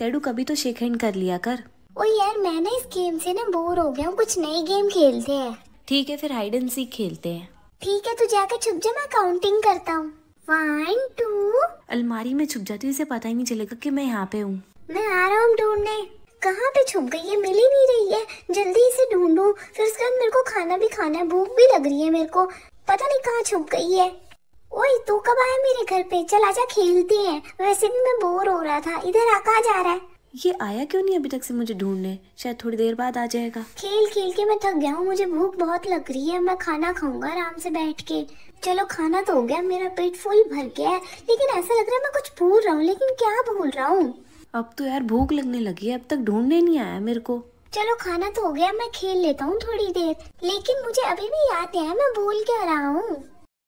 टेडू कभी तो shake hand कर लिया कर ओ यार मैं ना इस गेम से ना बोर हो गया हूँ कुछ नई गेम खेलते हैं ठीक है फिर हाइड एंड सीख खेलते हैं ठीक है तू जाकर छुप जा मैं काउंटिंग करता हूँ वन टू अलमारी में छुप जाती हूँ इसे पता ही नहीं चलेगा कि मैं यहाँ पे हूँ मैं आ रहा हूँ ढूंढने कहाँ पे छुप गई है मिल ही नहीं रही है जल्दी इसे ढूंढूं फिर उसके बाद मेरे को खाना भी खाना है भूख भी लग रही है मेरे को पता नहीं कहाँ छुप गई है ओए तू कब आया मेरे घर पे चल आजा खेलते हैं वैसे भी मैं बोर हो रहा था इधर आका जा रहा है ये आया क्यों नहीं अभी तक से मुझे ढूंढने शायद थोड़ी देर बाद आ जाएगा खेल खेल के मैं थक गया हूँ मुझे भूख बहुत लग रही है मैं खाना खाऊंगा आराम से बैठ के चलो खाना तो हो गया मेरा पेट फुल भर गया है लेकिन ऐसा लग रहा है मैं कुछ भूल रहा हूँ लेकिन क्या भूल रहा हूँ अब तो यार भूख लगने लगी है अब तक ढूंढने नहीं आया मेरे को चलो खाना तो हो गया मैं खेल लेता हूँ थोड़ी देर लेकिन मुझे अभी भी याद है मैं भूल क्या रहा हूँ